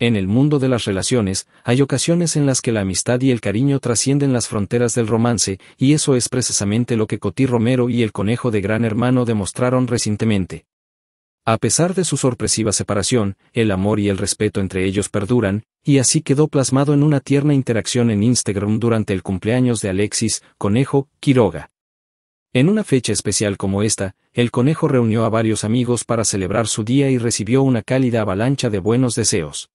En el mundo de las relaciones, hay ocasiones en las que la amistad y el cariño trascienden las fronteras del romance, y eso es precisamente lo que Cotí Romero y el conejo de Gran Hermano demostraron recientemente. A pesar de su sorpresiva separación, el amor y el respeto entre ellos perduran, y así quedó plasmado en una tierna interacción en Instagram durante el cumpleaños de Alexis, Conejo, Quiroga. En una fecha especial como esta, el conejo reunió a varios amigos para celebrar su día y recibió una cálida avalancha de buenos deseos.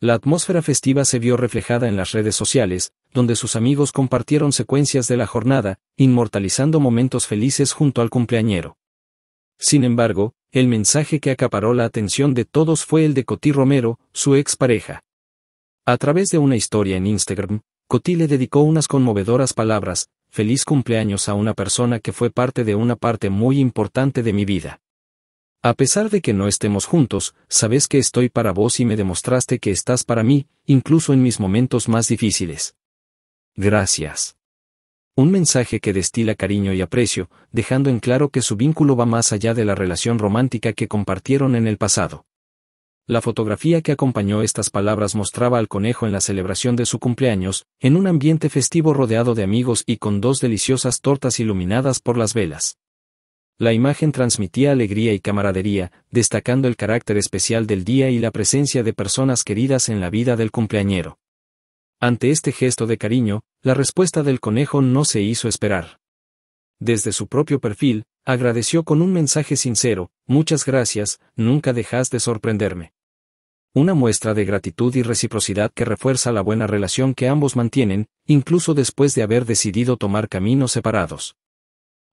La atmósfera festiva se vio reflejada en las redes sociales, donde sus amigos compartieron secuencias de la jornada, inmortalizando momentos felices junto al cumpleañero. Sin embargo, el mensaje que acaparó la atención de todos fue el de Coti Romero, su expareja. A través de una historia en Instagram, Coti le dedicó unas conmovedoras palabras, feliz cumpleaños a una persona que fue parte de una parte muy importante de mi vida. A pesar de que no estemos juntos, sabes que estoy para vos y me demostraste que estás para mí, incluso en mis momentos más difíciles. Gracias. Un mensaje que destila cariño y aprecio, dejando en claro que su vínculo va más allá de la relación romántica que compartieron en el pasado. La fotografía que acompañó estas palabras mostraba al conejo en la celebración de su cumpleaños, en un ambiente festivo rodeado de amigos y con dos deliciosas tortas iluminadas por las velas. La imagen transmitía alegría y camaradería, destacando el carácter especial del día y la presencia de personas queridas en la vida del cumpleañero. Ante este gesto de cariño, la respuesta del conejo no se hizo esperar. Desde su propio perfil, agradeció con un mensaje sincero, muchas gracias, nunca dejas de sorprenderme. Una muestra de gratitud y reciprocidad que refuerza la buena relación que ambos mantienen, incluso después de haber decidido tomar caminos separados.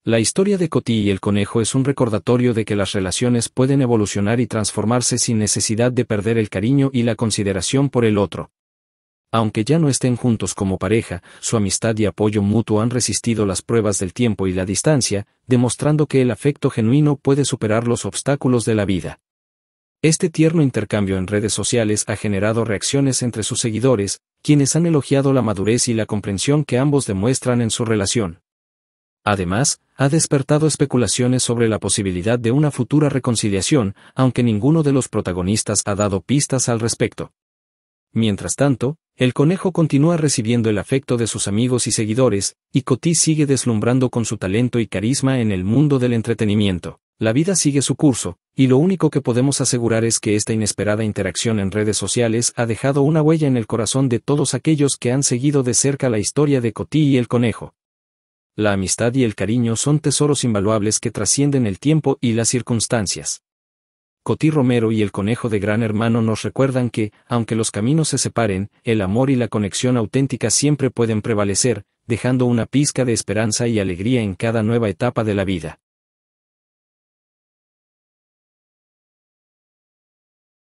La historia de Cotí y el conejo es un recordatorio de que las relaciones pueden evolucionar y transformarse sin necesidad de perder el cariño y la consideración por el otro. Aunque ya no estén juntos como pareja, su amistad y apoyo mutuo han resistido las pruebas del tiempo y la distancia, demostrando que el afecto genuino puede superar los obstáculos de la vida. Este tierno intercambio en redes sociales ha generado reacciones entre sus seguidores, quienes han elogiado la madurez y la comprensión que ambos demuestran en su relación. Además, ha despertado especulaciones sobre la posibilidad de una futura reconciliación, aunque ninguno de los protagonistas ha dado pistas al respecto. Mientras tanto, el conejo continúa recibiendo el afecto de sus amigos y seguidores, y Cotí sigue deslumbrando con su talento y carisma en el mundo del entretenimiento. La vida sigue su curso, y lo único que podemos asegurar es que esta inesperada interacción en redes sociales ha dejado una huella en el corazón de todos aquellos que han seguido de cerca la historia de Cotí y el conejo. La amistad y el cariño son tesoros invaluables que trascienden el tiempo y las circunstancias. Cotí Romero y el conejo de Gran Hermano nos recuerdan que, aunque los caminos se separen, el amor y la conexión auténtica siempre pueden prevalecer, dejando una pizca de esperanza y alegría en cada nueva etapa de la vida.